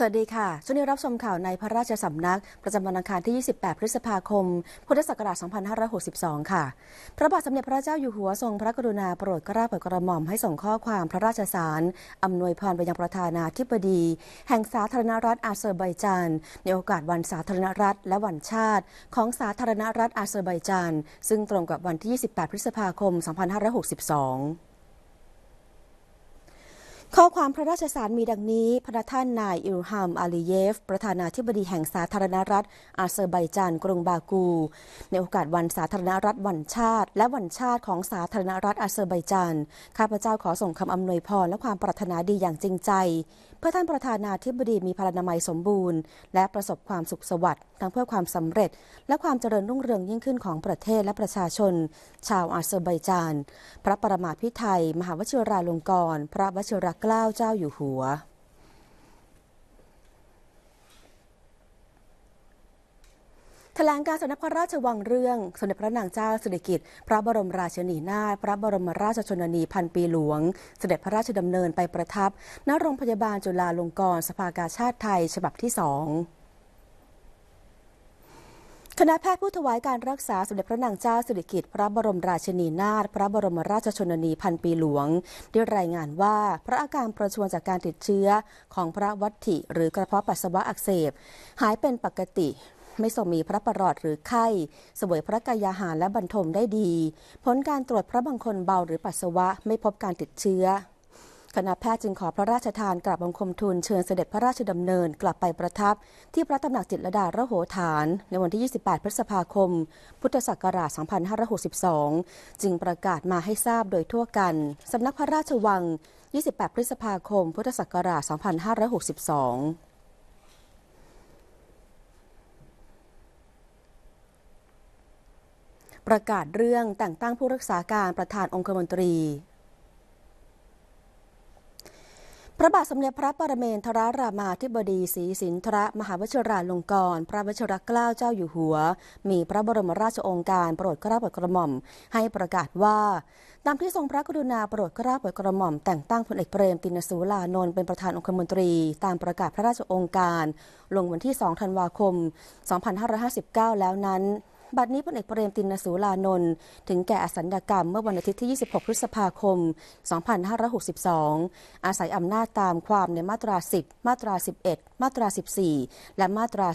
สวัสดีค่ะช่วงนี้รับชมข่าวในพระราชสำนัก ประจำวันอังคารที่ 28 พฤษภาคม พุทธศักราช 2562 ค่ะ พระบาทสมเด็จพระเจ้าอยู่หัวทรงพระกรุณาโปรดเกล้าโปรดกระหม่อมให้ส่งข้อความพระราชสารอำนวยพรไปยังประธานาธิบดี แห่งสาธารณรัฐอาเซอร์ไบจาน ในโอกาสวันสาธารณรัฐและวันชาติของสาธารณรัฐอาเซอร์ไบจานซึ่งตรงกับวันที่ 28 พฤษภาคม 2562ข้อความพระราชสารมีดังนี้ พระท่านนายอิลฮัม อาลีเยฟ ประธานาธิบดีแห่งสาธารณรัฐอาเซอร์ไบจานกรุงบากู ในโอกาสวันสาธารณรัฐวันชาติ และวันชาติของสาธารณรัฐอาเซอร์ไบจานข้าพเจ้าขอส่งคำอำนวยพรและความปรารถนาดีอย่างจริงใจ เพื่อท่านประธานาธิบดีมีพลานามัยสมบูรณ์ และประสบความสุขสวัสดิ์ทั้งเพื่อความสำเร็จและความเจริญรุ่งเรืองยิ่งขึ้นของประเทศและประชาชน ชาวอาเซอร์ไบจานพระประมาพิไทยมหาวชิราลงกรณ์พระวชิรกล้าเจ้าอยู่หัว แถลงการสนับพระราชวังเรื่องสมเด็จพระนางเจ้าสิริกิติ์พระบรมราชินีนาถพระบรมราชชนนีพันปีหลวงเสด็จพระราชดำเนินไปประทับณโรงพยาบาลจุฬาลงกรณ์สภากาชาติไทยฉบับที่สองคณะแพทย์ผู้ถวายการรักษาสมเด็จพระนางเจ้าสิริกิติ์พระบรมราชินีนาถพระบรมราชชนนีพันปีหลวงได้รายงานว่า พระอาการประชวนจากการติดเชื้อของพระวัตถิหรือกระเพาะปัสสาวะอักเสบหายเป็นปกติ ไม่ทรงมีพระประหลอดหรือไข้สวยพระกายาหารและบรรทมได้ดี ผลการตรวจพระบางคนเบาหรือปัสสาวะไม่พบการติดเชื้อคณะแพทย์จึงขอพระราชทานกราบบังคมทูลเชิญเสด็จพระราชดำเนินกลับไปประทับ ที่พระตำหนักจิตรดาระโหฐาน ในวันที่ 28 พฤษภาคม พุทธศักราช 2562 จึงประกาศมาให้ทราบโดยทั่วกัน สำนักพระราชวัง 28 พฤษภาคม พุทธศักราช 2562 ประกาศเรื่องแต่งตั้งผู้รักษาการประธานองคมนตรีพระบาทสมเด็จพระปรเมนทรรามาธิบดีศรีสินทรมหาวชิราลงกรณ์พระวชิรเกล้าเจ้าอยู่หัว มีพระบรมราชองค์การ โปรดกร้าโปรดกระหม่อมให้ประกาศว่าตามที่ทรงพระกรุณาโปรดกร้าโปรดกระหม่อม แต่งตั้งพลเอกเปรม ตินสูลานนท์เป็นประธานองคมนตรีตามประกาศพระราชองค์การลงวันที่ 2 ธันวาคม 2559 แล้วนั้นบัดนี้พลเอกเปรมตินสุลานนท์ถึงแก่อสัญญกรรมเมื่อวันอาทิตย์ที่ 26 พฤษภาคม 2562 อาศัยอำนาจตามความในมาตรา 10 มาตรา 11 มาตรา 14 และมาตรา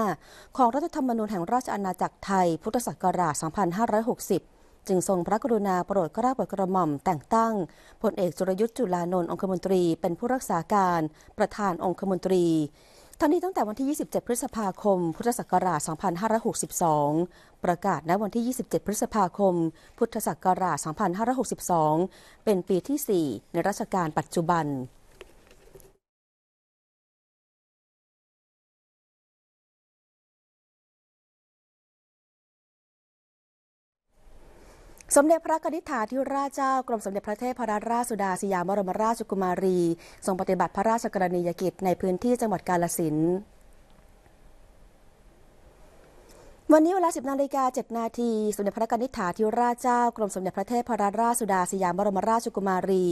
15 ของรัฐธรรมนูญแห่งราชอาณาจักรไทย พุทธศักราช 2560 จึงทรงพระกรุณาโปรดกระาโปรดกระหม่อมแต่งตั้งพลเอกจุรยุทธ์จุลานนท์องคมนตรี เป็นผู้รักษาการประธานองคมนตรีทันทนี้ตั้งแต่วันที่ 27 พฤษภาคม พุทธศักราช 2562 ประกาศณวันที่ 27 พฤษภาคม พุทธศักราช 2562 เป็นปีที่ 4 ในรัชกาลปัจจุบันสมเด็จพระกนิษฐาธิราชเจ้ากรมสมเด็จพระเทพรัตนราชสุดาสยามบรมราชกุมารี ทรงปฏิบัติพระราชกรณียกิจในพื้นที่จังหวัดกาลสินวันนี้เวลา 10นาฬิกา7นาทีสมเด็จพระกนิษฐาธิราชเจ้ากรมสมเด็จพระเทพรัตนราชสุดาสยามบรมราชกุมารี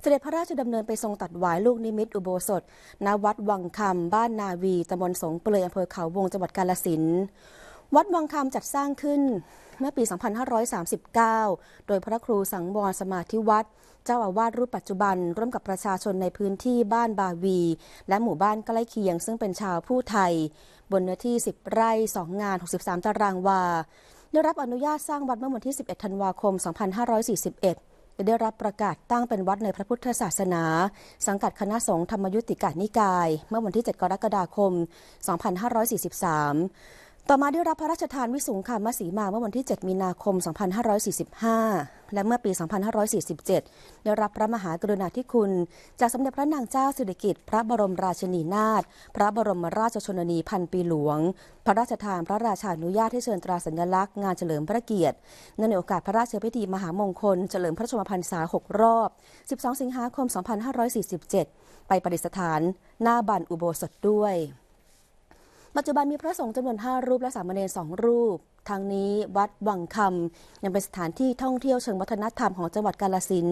เสด็จพระราชดำเนินไปทรงตัดหวายลูกนิมิตอุโบสถณวัดวังคำบ้านนาวีตำบลสงเปลือยอำเภอเขาวงจังหวัดกาลสินวัดวังคำจัดสร้างขึ้นเมื่อปี 2539 โดยพระครูสังวรสมาธิวัด เจ้าอาวาสรูปปัจจุบัน ร่วมกับประชาชนในพื้นที่บ้านบาวี และหมู่บ้านใกล้เคียง ซึ่งเป็นชาวผู้ไทย บนเนื้อที่ 10 ไร่ 2 งาน 63 ตารางวาได้รับอนุญาตสร้างวัดเมื่อวันที่ 11 ธันวาคม 2541ได้รับประกาศตั้งเป็นวัดในพระพุทธศาสนา สังกัดคณะสงฆ์ธรรมยุติกานิกาย เมื่อวันที่ 7 กรกฎาคม 2543ต่อมาได้รับพระราชทานวิสุงคามสีมาเมื่อวันที่ 7 มีนาคม 2545 และเมื่อปี 2547 ได้รับพระมหากรุณาธิคุณ จากสมเด็จพระนางเจ้าสิริกิติ์พระบรมราชินีนาถ พระบรมราชชนนีพันปีหลวง พระราชทานพระราชานุญาตให้เชิญตราสัญลักษณ์งานเฉลิมพระเกียรติในโอกาสพระราชพิธีมหามงคลเฉลิมพระชนมพรรษา6 รอบ 12 สิงหาคม 2547 ไปประดิษฐานหน้าบันอุโบสถด้วยปัจจุบันมีพระสงฆ์จำนวน 5 รูปและสามเณรสองรูป ทางนี้วัดวังคำยังเป็นสถานที่ท่องเที่ยวเชิงวัฒนธรรมของจังหวัดกาลสิน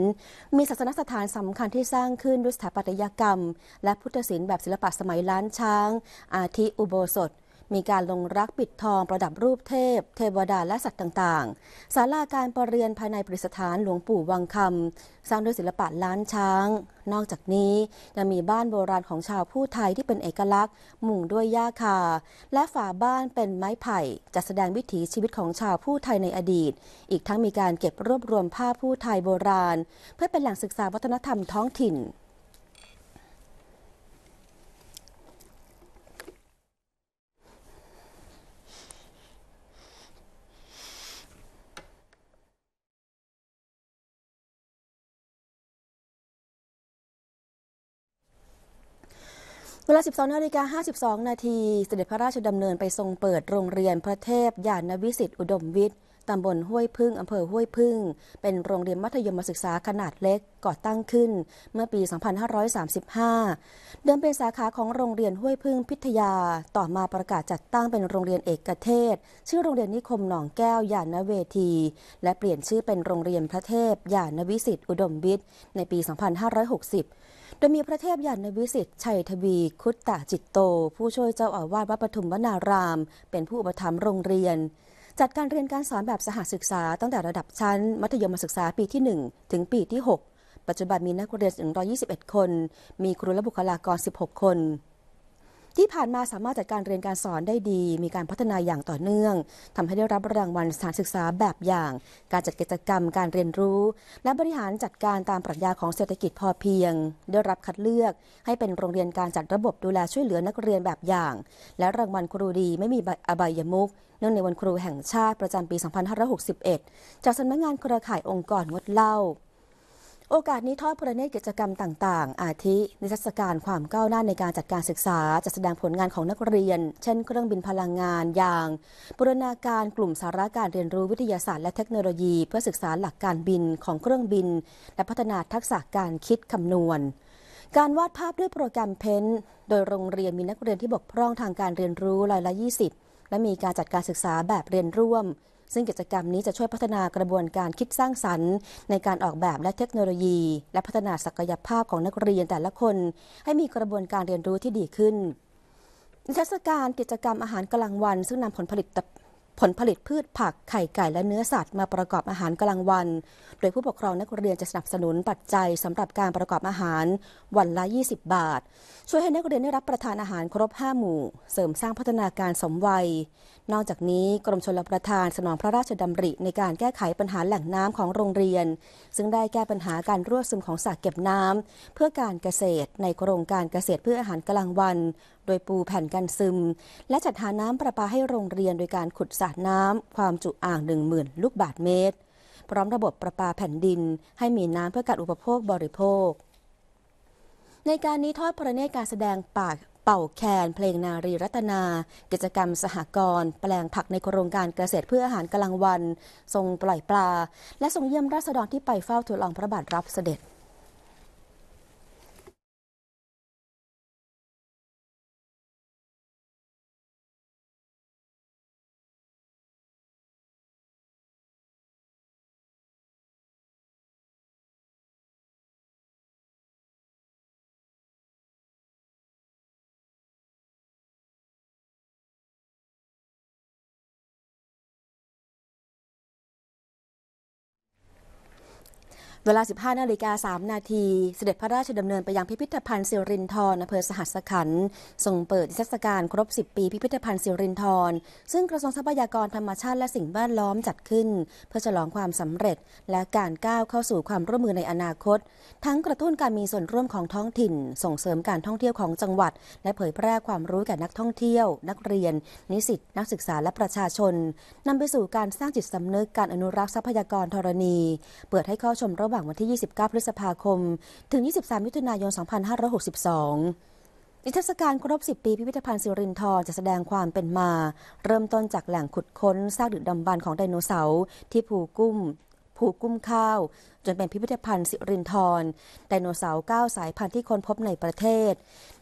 มีศาสนสถานสำคัญที่สร้างขึ้นด้วยสถาปัตยกรรม และพุทธศิลป์แบบศิลปะสมัยล้านช้างอาทิอุโบสถมีการลงรักปิดทองประดับรูปเทพ เทวดาและสัตว์ต่างๆศาลาการประเรียนภายในปริสถานหลวงปู่วังคำสร้างด้วยศิลปะล้านช้าง นอกจากนี้ยังมีบ้านโบราณของชาวผู้ไทยที่เป็นเอกลักษณ์มุงด้วยหญ้าคา และฝาบ้านเป็นไม้ไผ่ จัดแสดงวิถีชีวิตของชาวผู้ไทยในอดีต อีกทั้งมีการเก็บรวบรวมภาพผู้ไทยโบราณ เพื่อเป็นแหล่งศึกษาวัฒนธรรมท้องถิ่นวลา 12นาฬิกา52 นาทีเสด็จพระราชดำเนินไปทรงเปิดโรงเรียนพระเทพยานวิสิทธิ์อุดมวิทย์ ตำบลห้วยพึ่ง อำเภอห้วยพึ่ง เป็นโรงเรียนมัธยมศึกษาขนาดเล็กก่อตั้งขึ้นเมื่อปี 2535 เดิมเป็นสาขาของโรงเรียนห้วยพึ่งพิทยา ต่อมาประกาศจัดตั้งเป็นโรงเรียนเอกเทศ ชื่อโรงเรียนนิคมหนองแก้วยานเวที และเปลี่ยนชื่อเป็นโรงเรียนพระเทพยานวิสิทธิ์อุดมวิทย์ ในปี 2560โดยมีพระเทพยานในวิสิตชัยทวีคุตตะจิตโต ผู้ช่วยเจ้าอาวาสวัดปฐุมวนาราม เป็นผู้อุปถัมภ์โรงเรียน จัดการเรียนการสอนแบบสหศึกษาตั้งแต่ระดับชั้น มัธยมศึกษาปีที่1ถึงปีที่6ปัจจุบันมีนักเรียน121 คน มีครูและบุคลากร 16 คนที่ผ่านมาสามารถจัดการเรียนการสอนได้ดี มีการพัฒนาอย่างต่อเนื่อง ทำให้ได้รับรางวัลสถานศึกษาแบบอย่าง การจัดกิจกรรมการเรียนรู้ และบริหารจัดการตามปรัชญาของเศรษฐกิจพอเพียง ได้รับคัดเลือก ให้เป็นโรงเรียนการจัดระบบดูแลช่วยเหลือนักเรียนแบบอย่าง และรางวัลครูดีไม่มีอบายมุกเนื่องในวันครูแห่งชาติประจำปี 2561 จากสำนักงานเครือข่ายองค์กรงดเหล้าโอกาสนี้ทอดพระเนตรกิจกรรมต่าง ๆ อาทินิทรรศการความก้าวหน้าในการจัดการศึกษา จัดแสดงผลงานของนักเรียน เช่น เครื่องบินพลังงานยางบูรณาการกลุ่มสาระการเรียนรู้วิทยาศาสตร์และเทคโนโลยีเพื่อศึกษาหลักการบินของเครื่องบิน และพัฒนาทักษะการคิดคำนวณ การวาดภาพด้วยโปรแกรมเพ้นโดยโรงเรียนมีนักเรียนที่บกพร่องทางการเรียนรู้รายละ 20 และมีการจัดการศึกษาแบบเรียนร่วมซึ่งกิจกรรมนี้จะช่วยพัฒนากระบวนการคิดสร้างสรรค์ ในการออกแบบและเทคโนโลยี และพัฒนาศักยภาพของนักเรียนแต่ละคน ให้มีกระบวนการเรียนรู้ที่ดีขึ้นนิทรรศการกิจกรรมอาหารกลางวัน ซึ่งนำผลผลิตผลผลิตพืชผักไข่ไก่และเนื้อสัตว์มาประกอบอาหารกลางวัน โดยผู้ปกครองนักเรียนจะสนับสนุนปัจจัยสำหรับการประกอบอาหารวันละ 20 บาท ช่วยให้นักเรียนได้รับประทานอาหารครบ 5 หมู่ เสริมสร้างพัฒนาการสมวัย นอกจากนี้ กรมชลประทานสนองพระราชดำริ ในการแก้ไขปัญหาแหล่งน้ำของโรงเรียน ซึ่งได้แก้ปัญหาการรั่วซึมของสระเก็บน้ำ เพื่อการเกษตร ในโครงการเกษตรเพื่ออาหารกลางวันโดยปูแผ่นกันซึม และจัดหาน้ำประปาให้โรงเรียนโดยการขุดสระน้ำความจุอ่าง 10,000 ลูกบาทเมตร พร้อมระบบประปาแผ่นดิน ให้มีน้ำเพื่อการอุปโภคบริโภค ในการนี้ทอดพระเนตรการแสดงปากเป่าแคน เพลงนารีรัตนา กิจกรรมสหกรณ์แปลงผักในโครงการเกษตรเพื่ออาหารกลางวันทรงปล่อยปลา และทรงเยี่ยมราษฎรที่ไปเฝ้าทูลองพระบาทรับเสด็จเวลา 15 นาฬิกา 3 นาที เสด็จพระราชดำเนินไปยังพิพิธภัณฑ์สิรินทรอำเภอสหัสขันธ์ส่งเปิดนิทรรศการครบ 10 ปีพิพิธภัณฑ์สิรินทร ซึ่งกระทรวงทรัพยากรธรรมชาติและสิ่งแวดล้อมจัดขึ้น เพื่อฉลองความสำเร็จ และการก้าวเข้าสู่ความร่วมมือในอนาคต ทั้งกระตุ้นการมีส่วนร่วมของท้องถิ่น ส่งเสริมการท่องเที่ยวของจังหวัดและเผยแพร่ความรู้แก่นักท่องเที่ยว นักเรียน นิสิตนักศึกษาและประชาชนนำไปสู่การสร้างจิตสำนึกการอนุรักษ์ทรัพยากรธรณี เปิดให้เข้าชมร่วมหว่างวันที่ 29 พฤษภาคม ถึง 23 มิถุนายน 2562 นิทรรศการครบ 10 ปีพิพิธภัณฑ์สิรินทร์จะแสดงความเป็นมา เริ่มต้นจากแหล่งขุดค้นซากดึกดำบรรพ์ของไดโนเสาร์ที่ภูกุ้มภูกุ้มข้าว จนเป็นพิพิธภัณฑ์สิรินทร์ไดโนเสาร์9 สายพันธุ์ที่ค้นพบในประเทศ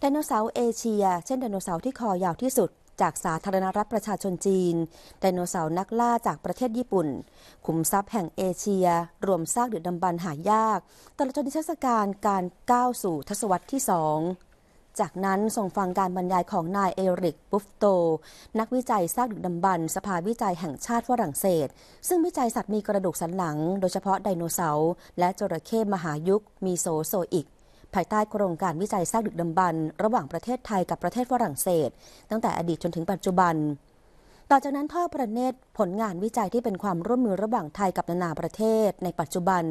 ไดโนเสาร์เอเชีย เช่นไดโนเสาร์ที่คอยาวที่สุดจากสาธารณรัฐประชาชนจีน ไดโนเสาร์นักล่าจากประเทศญี่ปุ่นขุมทรัพย์แห่งเอเชีย รวมซากดึกดำบรรหายาก ตลอดจนนิทรรศการการก้าวสู่ทศวรรษที่สองจากนั้นส่งฟังการบรรยายของนายเอริกบุฟโต นักวิจัยซากดึกดำบรรสภาวิจัยแห่งชาติฝรั่งเศส ซึ่งวิจัยสัตว์มีกระดูกสันหลัง โดยเฉพาะไดโนเสาร์และจระเข้มหายุค มีโซโซอีกภายใต้โครงการวิจัยซากดึกดำบรรพ์ระหว่างประเทศไทยกับประเทศฝรั่งเศส ตั้งแต่อดีตจนถึงปัจจุบัน ต่อจากนั้นทอดประเนตรผลงานวิจัยที่เป็นความร่วมมือระหว่างไทยกับนานาประเทศ ในปัจจุบัน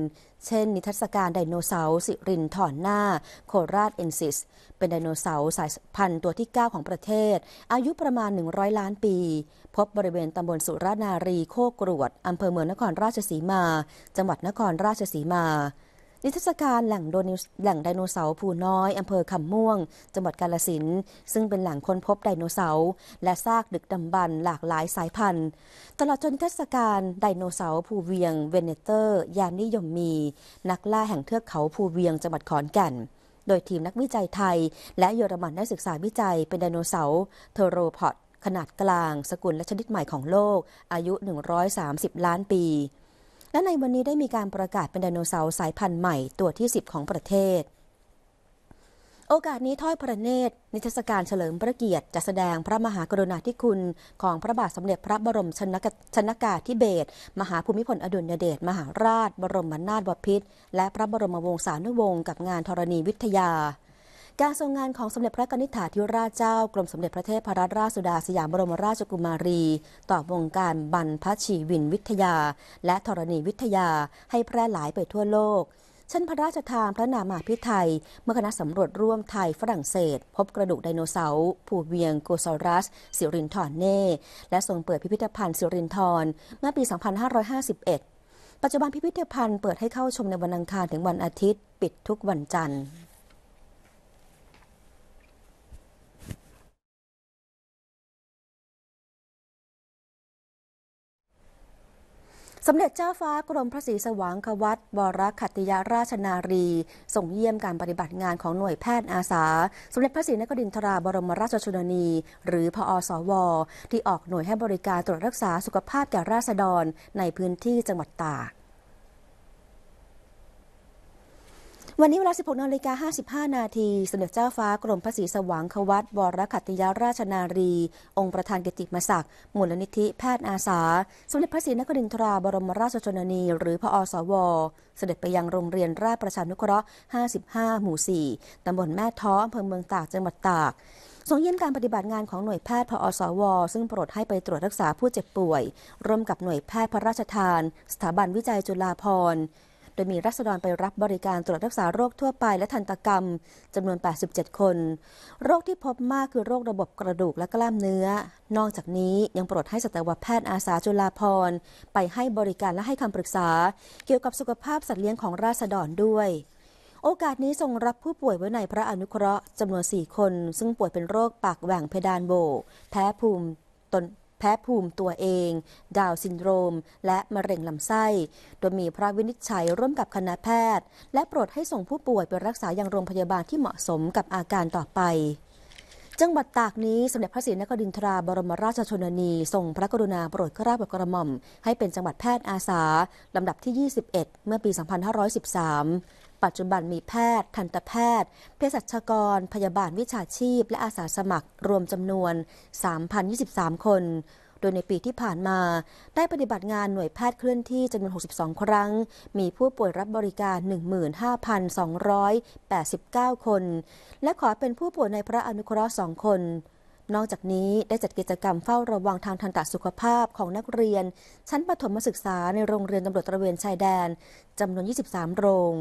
เช่นนิทรรศการไดโนเสาร์สิรินถอนหน้า โคราชเอนซิสเป็นไดโนเสาร์สายพันธุ์ตัวที่ 9 ของประเทศ อายุประมาณ100ล้านปี พบบริเวณตำบลสุรานารีโคกรวดอำเภอเมืองนครราชสีมา จังหวัดนครราชสีมานิทรรศการแหล่งแหล่งไดโนเสาร์ภูน้อยอำเภอคำม่วงจังหวัดกาลสินซึ่งเป็นแหล่งค้นพบไดโนเสาร์และซากดึกดำบรรหลากหลายสายพันธุ์ ตลอดจนนิทรรศการไดโนเสาร์ภูเวียง เวเนเตอร์ ยานนิยมมีนักล่าแห่งเทือกเขาภูเวียงจังหวัดขอนแก่นโดยทีมนักวิจัยไทยและเยอรมันนักศึกษาวิจัย เป็นไดโนเสาร์เทโรพอดขนาดกลาง สกุลและชนิดใหม่ของโลกอายุ 130 ล้านปีและในวันนี้ได้มีการประกาศเป็นไดโนเสาร์สายพันธุ์ใหม่ตัวที่ 10 ของประเทศ โอกาสนี้ทอยพระเนตรนิทรรศการเฉลิมพระเกียรติ จะแสดงพระมหากรุณาธิคุณ ของพระบาทสมเด็จพระบรมชนกชนากาธิเบศรมหาภูมิพลอดุลยเดชมหาราช บรมนาถบพิตรและพระบรมวงศานุวงศ์กับงานธรณีวิทยาการทรงงานของสมเด็จพระนิธิถาธิราชเจ้ากรมสมเด็จพระเทพรัตนราชสุดาสยามบรมราชกุมารี ต่อวงการบรรพชีวินวิทยาและธรณีวิทยาให้แพร่หลายไปทั่วโลก เช่น พระราชทานพระนามาพิไทยเมื่อคณะสำรวจร่วมไทยฝรั่งเศสพบกระดูกไดโนเสาร์ผูเวียงโกซอรัสสิรินทรเน่และทรงเปิดพิพิธภัณฑ์สิรินทรเมื่อปี 2551 ปัจจุบันพิพิธภัณฑ์เปิดให้เข้าชมในวันอังคารถึงวันอาทิตย์ ปิดทุกวันจันทร์สมเด็จเจ้าฟ้ากรมพระศรีสว่างควัตบรคัติยาราชนารี ส่งเยี่ยมการปฏิบัติงานของหน่วยแพทย์อาสา สมเด็จพระศรีนครินทราบรมราชชนนี หรือพออสว ที่ออกหน่วยให้บริการตรวจรักษาสุขภาพแก่ราษฎรในพื้นที่จังหวัดตากวันนี้เวลา 16นาฬิกา55นาทีสมเด็จเจ้าฟ้ากรมพระศรีสว่างควัตวรขัติยาราชนารี องค์ประธานกิติมศักดิ์มูลนิธิ แพทย์อาสาสมเด็จพระศรีนครินทราบรมราชชนนี หรือพอสวเสด็จไปยังโรงเรียนราชประชานุเคราะห์ 55 หมู่ 4ตำบลแม่ท้ออำเภอเมืองตาก จังหวัดตากส่งเยี่ยมการปฏิบัติงานของหน่วยแพทย์พอสวซึ่งโปรดให้ไปตรวจรักษาผู้เจ็บป่วยร่วมกับหน่วยแพทย์พระราชทาน สถาบันวิจัยจุฬาภรณ์โดยมีรัษฎรไปรับบริการตรวจรักษาโรคทั่วไปและทันตกรรมจำนวน 87 คน โรคที่พบมากคือโรคระบบกระดูกและกล้ามเนื้อ นอกจากนี้ยังโปรดให้สัตวแพทย์อาสาจุฬาพรไปให้บริการและให้คำปรึกษา เกี่ยวกับสุขภาพสัตว์เลี้ยงของราษฎรด้วย โอกาสนี้ทรงรับผู้ป่วยไว้ในพระอนุเคราะห์จำนวน 4 คน ซึ่งป่วยเป็นโรคปากแหว่งเพดานโบแพ้ภูมิ ตนแพ้ภูมิตัวเอง ดาวซินโดรม และมะเร็งลำไส้ โดยมีพระวินิจฉัยร่วมกับคณะแพทย์ และโปรดให้ส่งผู้ป่วยไปรักษาอย่างโรงพยาบาลที่เหมาะสมกับอาการต่อไป จังหวัดตากนี้สมเด็จพระศรีนครินทราบรมราชชนนีทรงพระกรุณาโปรดเกล้าโปรดกระหม่อม ให้เป็นจังหวัดแพทย์อาสาลำดับที่ 21 เมื่อปี2513ปัจจุบันมีแพทย์ ทันตแพทย์เภสัชกร พยาบาลวิชาชีพ และอาสาสมัครรวมจำนวน 3,023 คน โดยในปีที่ผ่านมา ได้ปฏิบัติงานหน่วยแพทย์เคลื่อนที่จำนวน 62 ครั้ง มีผู้ป่วยรับบริการ 15,289 คน และขอเป็นผู้ป่วยในพระอนุเคราะห์2คน นอกจากนี้ได้จัดกิจกรรมเฝ้าระวังทางทันตสุขภาพของนักเรียน ชั้นประถมศึกษาในโรงเรียนตำรวจตระเวนชายแดนจำนวน 23 โรง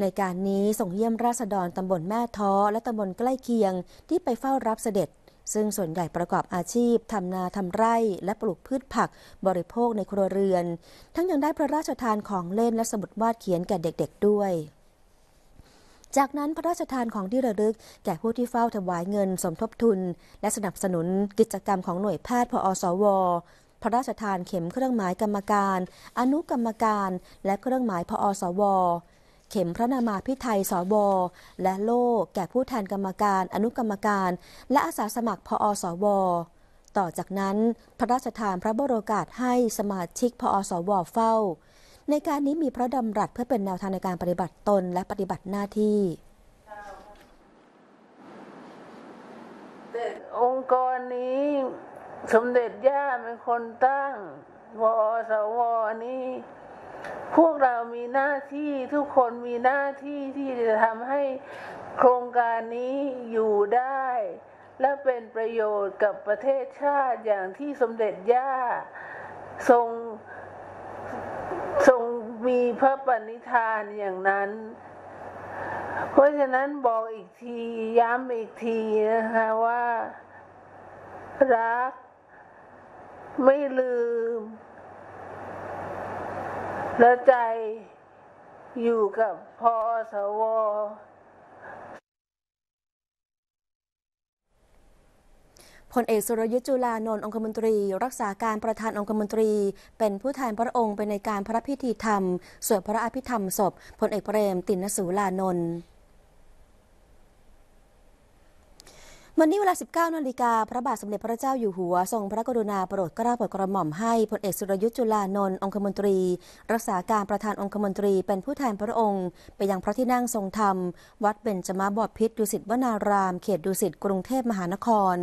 ในการนี้ส่งเยี่ยมราษฎรตำบลแม่ท้อ และตำบลใกล้เคียง ที่ไปเฝ้ารับเสด็จ ซึ่งส่วนใหญ่ประกอบอาชีพทำนาทำไร่ และปลูกพืชผักบริโภคในครัวเรือน ทั้งยังได้พระราชทานของเล่นและสมุดวาดเขียนแก่เด็กๆด้วย จากนั้นพระราชทานของที่ระลึกแก่ผู้ที่เฝ้าถวายเงินสมทบทุน และสนับสนุนกิจกรรมของหน่วยแพทย์พอสว พระราชทานเข็มเครื่องหมายกรรมการ อนุกรรมการ และเครื่องหมายพอสวเข็มพระนามาพิไทยสวและโล่แก่ผู้แทนกรรมการอนุกรรมการและอาสาสมัครพอสวต่อจากนั้นพระราชทานพระบรมกาศให้สมาชิกพอสวเฝ้า ในการนี้มีพระดำรัสเพื่อเป็นแนวทางในการปฏิบัติตนและปฏิบัติหน้าที่องค์กรนี้สมเด็จย่าเป็นคนตั้งวอสวนี้พวกเรามีหน้าที่ทุกคนมีหน้าที่ที่จะทำให้โครงการนี้อยู่ได้ และเป็นประโยชน์กับประเทศชาติอย่างที่สมเด็จย่าทรง ทรงมีพระปณิธานอย่างนั้น เพราะฉะนั้นบอกอีกทีย้ำอีกทีนะคะว่ารัก ไม่ลืมและใจอยู่กับพอสวพลเอกสุรยุทธ์จุลานนท์องคมนตรี รักษาการประธานองคมนตรี เป็นผู้แทนพระองค์ไปในการพระพิธีธรรมสวดพระอภิธรรม ศพพลเอกเปรมตินสุลานนท์วันนี้เวลา 19 นาฬิกาพระบาทสมเด็จพระเจ้าอยู่หัวทรงพระกรุณาโปรดเกล้าโปรดกระหม่อมให้พลเอกสุรยุทธ์จุลานนท์องคมนตรี รักษาการประธานองคมนตรีเป็นผู้แทนพระองค์ ไปยังพระที่นั่งทรงธรรม วัดเบญจมาบพิษดุสิตวนาราม เขตดุสิตกรุงเทพมหานคร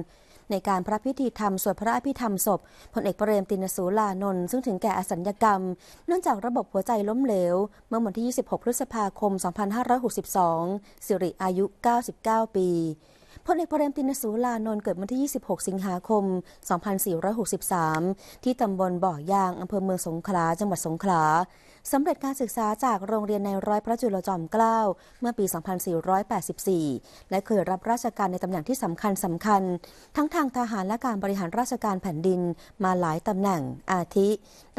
ในการพระพิธีธรรมสวดพระอภิธรรมศพพลเอกเปรมตินสูลานนท์ซึ่งถึงแก่อสัญญกรรม เนื่องจากระบบหัวใจล้มเหลวเมื่อวันที่ 26 พฤษภาคม 2562 สิริอายุ 99 ปีพลเอกปรมตินสุลานนท์เกิดวันที่ 26 สิงหาคม 2463 ที่ตำบลบ่อยางอำเภอเมืองสงขลาจังหวัดสงขลา สำเร็จการศึกษาจากโรงเรียนในร้อยพระจุลจอมเกล้า เมื่อปี 2484 และเคยรับราชการในตำแหน่งที่สำคัญสำคัญ ทั้งทางทหารและการบริหารราชการแผ่นดินมาหลายตำแหน่งอาทิ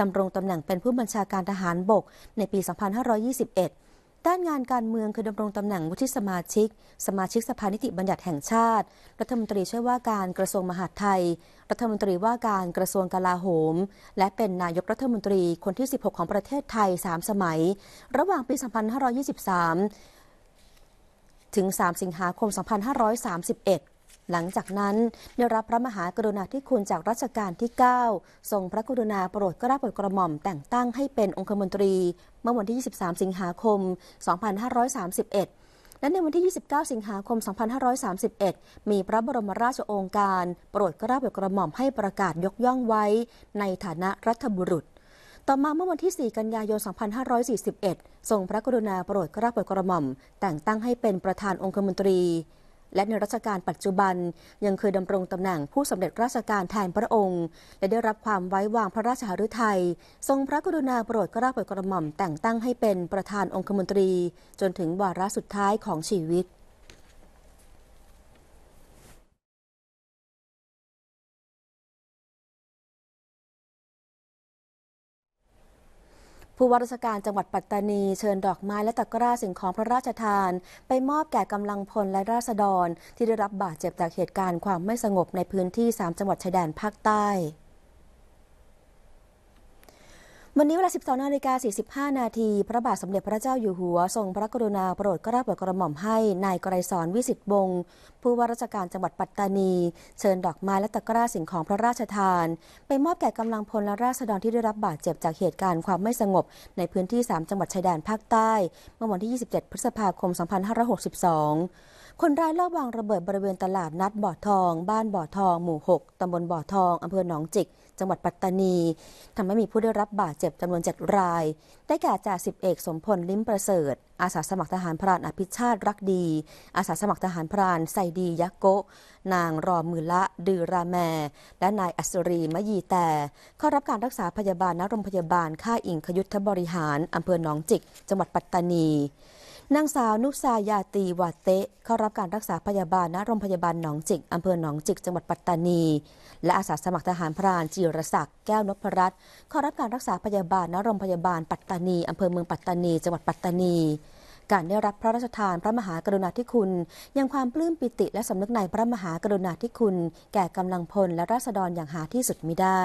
ดำรงตำแหน่งเป็นผู้บัญชาการทหารบก ในปี 2521ด้านงานการเมืองคือดำรงตำแหน่งวุฒิสมาชิกสมาชิกสภานิติบัญญัติแห่งชาติ รัฐมนตรีช่วยว่าการกระทรวงมหาดไทยรัฐมนตรีว่าการกระทรวงกลาโหม และเป็นนายกรัฐมนตรีคนที่ 16 ของประเทศไทย 3 สมัย ระหว่างปี 2523 ถึง 3 สิงหาคม 2531หลังจากนั้นได้รับพระมหากรุณาธิคุณจากรัชกาลที่ 9ทรงพระกรุณาโปรดกระโปรดกระหม่อม แต่งตั้งให้เป็นองคมนตรีเมื่อวันที่ 23 สิงหาคม 2531 และในวันที่ 29 สิงหาคม 2531 มีพระบรมราชโองการ โปรดกระาบกระหม่อมให้ประกาศยกย่องไว้ ในฐานะรัฐบุรุษ ต่อมาเมื่อวันที่ 4 กันยายน 2541ทรงพระกรุณาโปรดกระาบกระหม่อม แต่งตั้งให้เป็นประธานองคมนตรีและในรัชกาลปัจจุบันยังเคยดำรงตำแหน่งผู้สำเร็จราชการแทนพระองค์ และได้รับความไว้วางพระราชหฤทัยทรงพระกรุณาโปรดกระราโปรดกระหม่อมแต่งตั้งให้เป็นประธานองคมนตรี จนถึงวาระสุดท้ายของชีวิตผู้ว่าราชการจังหวัดปัตตานีเชิญดอกไม้และตะกร้าสิ่งของพระราชทาน ไปมอบแก่กำลังพลและราษฎรที่ได้รับบาดเจ็บจากเหตุการณ์ความไม่สงบในพื้นที่ 3 จังหวัดชายแดนภาคใต้วันนี้เวลา 12นาฬิกา45นาทีพระบาทสมเด็จพระเจ้าอยู่หัว ทรงพระกรุณาโปรดกระาบกระหม่อมให้นายกรายสอนวิสิตบงผู้ว่าราชการจังหวัดปัตตานี เชิญดอกไม้ และตะกร้าสิ่งของพระราชทาน ไปมอบแก่กำลังพลและราษฎรที่ได้รับบาดเจ็บจากเหตุการณ์ความไม่สงบในพื้นที่ 3 จังหวัดชายแดนภาคใต้เมื่อวันที่ 27 พฤษภาคม 2562คนร้ายลอบวางระเบิดบริเวณตลาดนัดบ่อทอง บ้านบ่อทองหมู่6ตำบลบ่อทอง อำเภอหนองจิก จังหวัดปัตตานีทำให้มีผู้ได้รับบาดเจ็บจำนวนเจ็ดราย ได้แก่จ่าสิบเอกสมพล ลิ้มประเสริฐ อาสาสมัครทหารพรานอภิชาติรักดี อาสาสมัครทหารพรานไซดี ยะโกะนางรอมือละ ดือราแม และนายอัศรีมยีแต่เข้ารับการรักษาพยาบาลณโรงพยาบาลค่าอิงขยุทธบริหารอำเภอหนองจิกจังหวัดปัตตานีนางสาวนุสายาตีวัเตะเข้ารับการรักษาพยาบาลณโรงพยาบาลหนองจิกอำเภอหนองจิกจังหวัดปัตตานี และอาสาสมัครทหารพรานจิรศักดิ์แก้วนพรัตน์เข้ารับการรักษาพยาบาลณโรงพยาบาลปัตตานีอำเภอเมืองปัตตานีจังหวัดปัตตานีการได้รับพระราชทานพระมหากรุณาธิคุณยังความปลื้มปิติและสำนึกในพระมหากรุณาธิคุณ แก่กำลังพลและราษฎรอย่างหาที่สุดมิได้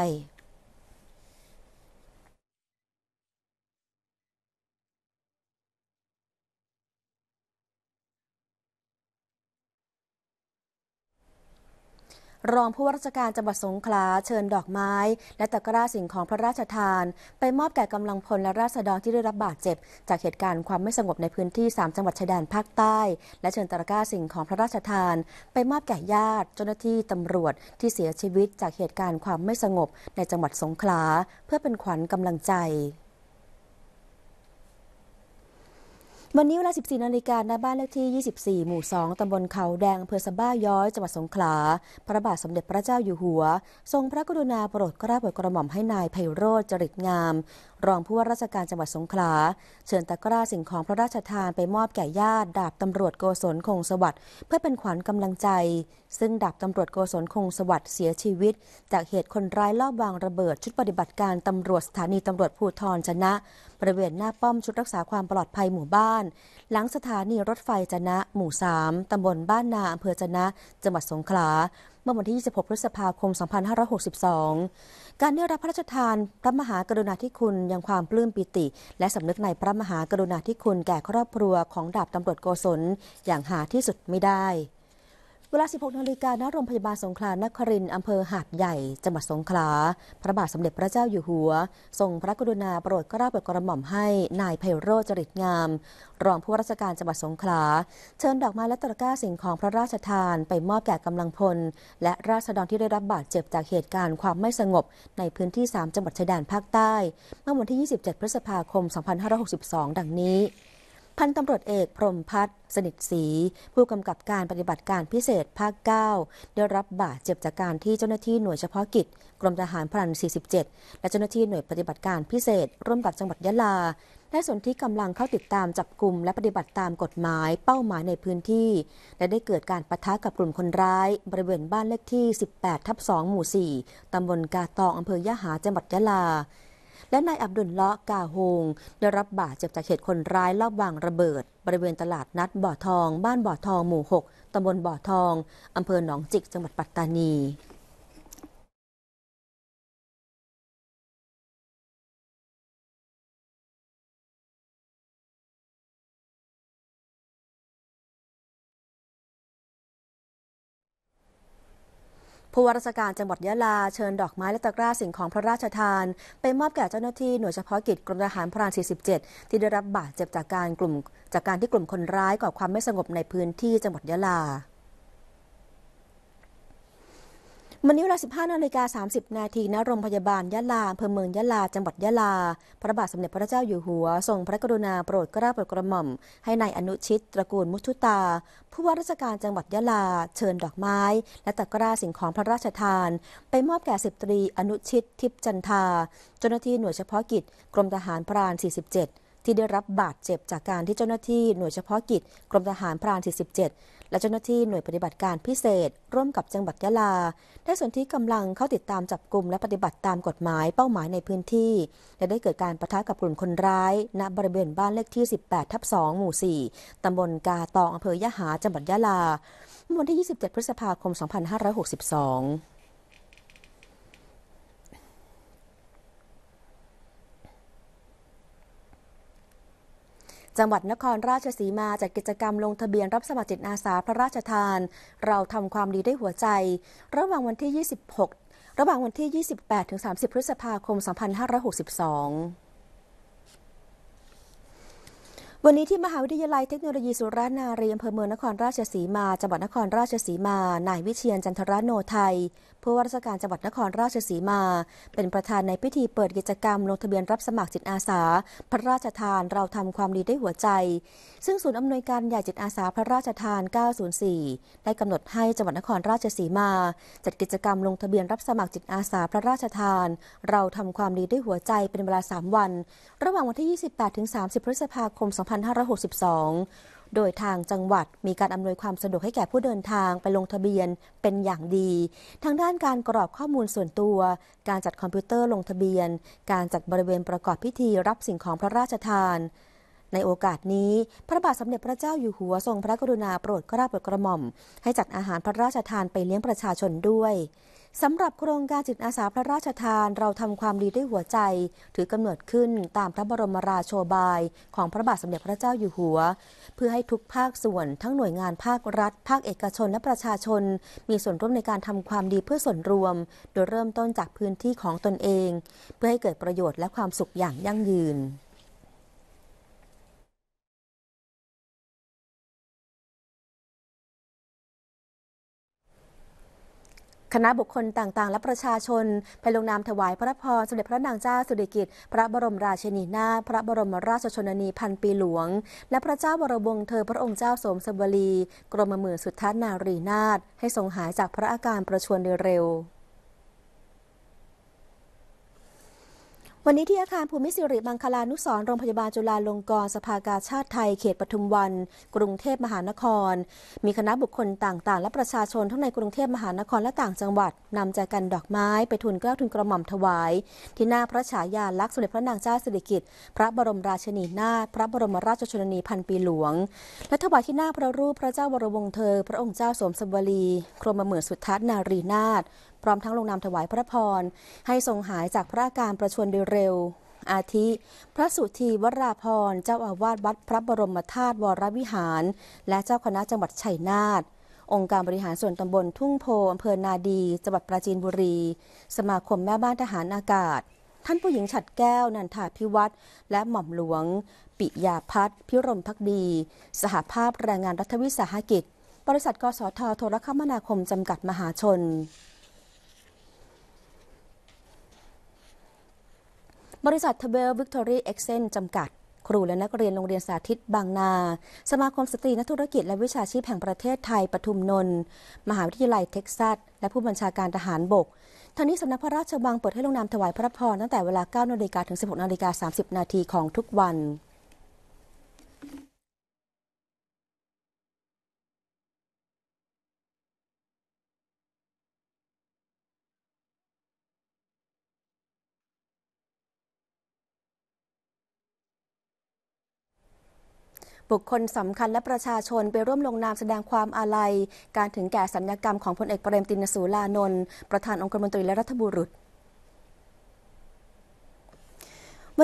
รองผู้ว่าราชการจังหวัดสงขลาเชิญดอกไม้และตะกร้าสิ่งของพระราชทาน ไปมอบแก่กำลังพลและราษฎรที่ได้รับบาดเจ็บ จากเหตุการณ์ความไม่สงบในพื้นที่3จังหวัดชายแดนภาคใต้และเชิญตะกร้าสิ่งของพระราชทาน ไปมอบแก่ญาติเจ้าหน้าที่ตำรวจที่เสียชีวิต จากเหตุการณ์ความไม่สงบในจังหวัดสงขลา เพื่อเป็นขวัญกำลังใจวันนี้เวลา 14นาฬิกาณบ้าน เลขที่ 24 หมู่ 2 ตำบลเขาแดง อำเภอสบ้าย้อย จังหวัดสงขลา พระบาทสมเด็จพระเจ้าอยู่หัว ทรงพระกรุณาโปรดกระบโปรดกระหม่อมให้นายไพโรธจริตงาม รองผู้ว่าราชการจังหวัดสงขลาเชิญตะกร้าสิ่งของพระราชทานไปมอบแก่ญาติ ดาบตำรวจโกศลคงสวัสดิ์เพื่อเป็นขวัญกำลังใจซึ่งดาบตำรวจโกศลคงสวัสดิ์เสียชีวิต จากเหตุคนร้ายลอบวางระเบิดชุดปฏิบัติการตำรวจสถานีตำรวจภูธรชนะบริเวณหน้าป้อมชุดรักษาความปลอดภัยหมู่บ้าน หลังสถานีรถไฟชนะหมู่3ตำบลบ้านนาอำเภอชนะจังหวัดสงขลา เมื่อวันที่26พฤษภาคม 2562 การได้รับพระราชทาน พระมหากรุณาธิคุณยังความปลื้มปิติ และสำนึกในพระมหากรุณาธิคุณแก่ครอบครัวของดาบตำรวจโกศลอย่างหาที่สุดไม่ได้เวลา 16นาฬิกาณโรงพยาบาลสงขลา นคริน อำเภอ หาดใหญ่ จังหวัดสงขลา พระบาทสมเด็จพระเจ้าอยู่หัว ทรงพระกรุณาโปรดกร้าบดกระหม่อมให้ นายไพโรจจริตงาม รองผู้ราชการจังหวัดสงขลา เชิญดอกไม้และตะกร้าสิ่งของพระราชทานไปมอบแก่กำลังพล และราษฎรที่ได้รับบาดเจ็บจากเหตุการณ์ความไม่สงบในพื้นที่ 3 จังหวัดชายแดนภาคใต้ เมื่อวันที่ 27 พฤษภาคม 2562 ดังนี้พันตำรวจเอกพรมพัฒน์สนิทศรีผู้กำกับการปฏิบัติการพิเศษภาค 9 ได้รับบาดเจ็บจากการที่เจ้าหน้าที่หน่วยเฉพาะกิจกรมทหารพราน47 และเจ้าหน้าที่หน่วยปฏิบัติการพิเศษ ร่วมกับจังหวัดยะลาและส่วนที่กำลังเข้าติดตามจับกลุ่มและปฏิบัติตามกฎหมายเป้าหมายในพื้นที่ และได้เกิดการปะทะกับกลุ่มคนร้าย บริเวณบ้านเลขที่ 18 ทับ2หมู่ 4ตำบลกาตองอำเภอยะหา จังหวัดยะลาและนายอับดุลเลาะกาฮงได้รับบาดเจ็บจากเหตุคนร้ายลอบวางระเบิด บริเวณตลาดนัดบ่อทอง บ้านบ่อทองหมู่6ตำบลบ่อทอง อำเภอหนองจิกจังหวัดปัตตานีผู้ว่าราชการจังหวัดยะลาเชิญดอกไม้และตะกร้าสิ่งของพระราชทาน ไปมอบแก่เจ้าหน้าที่หน่วยเฉพาะกิจกรมทหารพราน47 ที่ได้รับบาดเจ็บจากการกลุ่ม จากการที่กลุ่มคนร้ายก่อความไม่สงบในพื้นที่จังหวัดยะลาวันนี้เวลา 15นาฬิกา30 นาทีณโรงพยาบาลยะลาอำเภอเมืองยะลา จังหวัดยะลา พระบาทสมเด็จพระเจ้าอยู่หัวทรงพระกรุณาโปรดเกล้าโปรดกระหม่อมให้ในายอนุชิต ตระกูลมุทุตา ผู้ว่าราชการจังหวัดยะลา เชิญดอกไม้และตะกร้าสิ่งของพระราชทาน ไปมอบแก่สิบตรี อนุชิตทิพจันทาเจ้าหน้าที่หน่วยเฉพาะกิจ กรมทหารพราน 47ที่ได้รับบาดเจ็บจากการที่เจ้าหน้าที่หน่วยเฉพาะกิจกรมทหารพราน47และเจ้าหน้าที่หน่วยปฏิบัติการพิเศษ ร่วมกับจังหวัดยะลา ได้ส่วนที่กำลังเข้าติดตามจับกลุ่มและปฏิบัติตามกฎหมายเป้าหมายในพื้นที่ และได้เกิดการประทะกับกลุ่มคนร้าย ณบริเวณบ้านเลขที่ 18ทับ2หมู่4ตำบลกาตองอำเภอยะหาจังหวัดยะลาเมื่อวันที่ 27 พฤษภาคม 2562จังหวัดนครราชสีมาจัดกิจกรรมลงทะเบียนรับสมัครจิตอาสาพระราชทาน เราทำความดีได้หัวใจ ระหว่างวันที่ 26 ระหว่างวันที่ 28-30 พฤษภาคม 2562วันนี้ที่มหาวิทยาลัยเทคโนโลยีสุรานารี อำเภอเมืองนครราชสีมาจังหวัดนครราชสีมานายวิเชียนจันทรโนไทยผู้ว่าราชการจังหวัดนครราชสีมา เป็นประธานในพิธีเปิดกิจกรรมลงทะเบียนรับสมัครจิตอาสาพระราชทาน เราทำความดีได้หัวใจ ซึ่งศูนย์อำนวยการใหญ่จิตอาสาพระราชทาน 904 ได้กำหนดให้จังหวัดนครราชสีมาจัดกิจกรรมลงทะเบียนรับสมัครจิตอาสาพระราชทานเราทำความดีได้หัวใจเป็นเวลา 3 วัน ระหว่างวันที่ 28-30 พฤษภาคม2 5 2562 โดยทางจังหวัดมีการอำนวยความสะดวกให้แก่ผู้เดินทางไปลงทะเบียนเป็นอย่างดี ทางด้านการกรอบข้อมูลส่วนตัว การจัดคอมพิวเตอร์ลงทะเบียน การจัดบริเวณประกอบพิธีรับสิ่งของพระราชทาน ในโอกาสนี้พระบาทสมเด็จพระเจ้าอยู่หัวทรงพระกรุณาโปรดเกล้าโปรดกระหม่อมให้จัดอาหารพระราชทานไปเลี้ยงประชาชนด้วยสำหรับโครงการจิตอาสาพระราชทานเราทำความดีด้วยหัวใจ ถือกำเนิดขึ้นตามพระบรมราโชบายของพระบาทสมเด็จพระเจ้าอยู่หัว เพื่อให้ทุกภาคส่วนทั้งหน่วยงานภาครัฐ ภาคเอกชนและประชาชน มีส่วนร่วมในการทำความดีเพื่อส่วนรวม โดยเริ่มต้นจากพื้นที่ของตนเอง เพื่อให้เกิดประโยชน์และความสุขอย่างยั่งยืนคณะบุคคลต่างๆ และประชาชนไปลงนามถวายพระพรสมเด็จพระนางเจ้าสุริกิติ์พระบรมราชินีนาถพระบรมราชชนนีพันปีหลวง และพระเจ้าวรวงศ์เธอพระองค์เจ้าสมสวรีกรมหมื่นสุทธานารีนาถให้ทรงหายจากพระอาการประชวรเร็ววันนี้ที่อาคารภูมิสิริมังคลานุสรโรงพยาบาล จุฬาลงกรณ์สภากาชาติไทย เขตปทุมวัน กรุงเทพมหานคร มีคณะบุคคลต่างๆ และประชาชนทั้งในกรุงเทพมหานครและต่างจังหวัดนำใจกันดอกไม้ไปทูลเกล้าทูลกระหม่อมถวาย ที่หน้า พระฉายาลักษณ์สมเด็จพระนางเจ้าสิริกิติ์พระบรมราชินีนาถ พระบรมราชชนนีพันปีหลวง และถวายที่หน้าพระรูปพระเจ้าวรวงเธอพระองค์เจ้าสมสวรีกรมหมือนสุทัศนารีนาถพร้อมทั้งลงนามถวายพระพรให้ทรงหายจากพระอาการประชวรโดยเร็ว อาทิ พระสุธีวราพรเจ้าอาวาสวัดพระบรมธาตุวรวิหาร และเจ้าคณะจังหวัดชัยนาทองค์การบริหารส่วนตำบลทุ่งโพอำเภอนาดี จังหวัดปราจีนบุรี สมาคมแม่บ้านทหารอากาศ ท่านผู้หญิงฉัดแก้วนันทาพิวัตรและหม่อมหลวง ปิยาพัฒน์พิรมพักดี สหภาพแรงงานรัฐวิสาหกิจ บริษัทกสทโทรคมนาคมจำกัดมหาชนบริษัททเบลวิกตอรี่เอ็กเซนจำกัด ครูและนักเรียนโรงเรียนสาธิตบางนา สมาคมสตรีนักธุรกิจและวิชาชีพแห่งประเทศไทยปทุมนนท์มหาวิทยาลัยเท็กซัส และผู้บัญชาการทหารบกทางนี้สำนักพระราชบังเปิดให้ลงนามถวายพระพรตั้งแต่เวลา 9นาฬิกาถึง 16นาฬิกา30นาทีของทุกวันบุคคลสำคัญและประชาชนไปร่วมลงนามแสดงความอาลัย การถึงแก่สัญญกรรมของพลเอกเปรมตินสุลานนท์ประธานองค์กรมนตรีและรัฐบุรุษ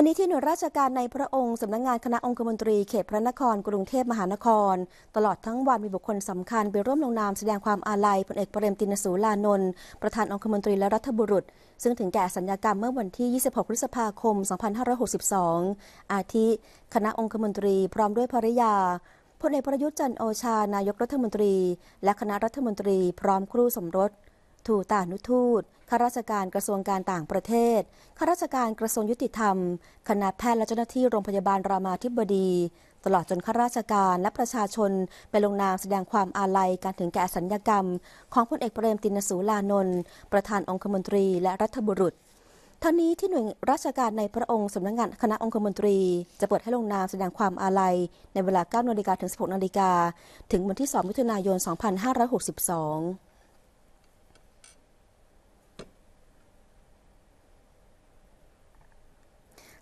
วันนี้ที่หน่วยราชการในพระองค์สำนักงงานคณะองคมนตรี เขตพระนครกรุงเทพมหานคร ตลอดทั้งวันมีบุคคลสำคัญไปร่วมลงนามแสดงความอาลัยพลเอกเปรมตินสูลานนท์ประธานองคมนตรีและรัฐบุรุษ ซึ่งถึงแก่สัญญากรรมเมื่อวันที่ 26 พฤษภาคม 2562 อาทิคณะองคมนตรีพร้อมด้วยภริยาพลเอกประยุทธ์จันโอชานายกรัฐมนตรี และคณะรัฐมนตรีพร้อมครูสมรสถูตานุทูตข้าราชการกระทรวงการต่างประเทศข้าราชการกระทรวงยุติธรรมคณะแพทย์และเจ้าหน้าที่โรงพยาบาลรามาธิบดี ตลอดจนข้าราชการและประชาชนไปลงนามแสดงความอาลัยการถึงแก่สัญญกรรมของพลเอกเปรมตินสูลานนท์ประธานองคมนตรีและรัฐบุรุษทั้งนี้ที่หน่วยราชการในพระองค์สำนักงงานคณะองคมนตรีจะเปิดให้ลงนามแสดงความอาลัยในเวลา9นาฬิกาถึง 16 นาฬิกาถึงวันที่ 2 มิถุนายน 2562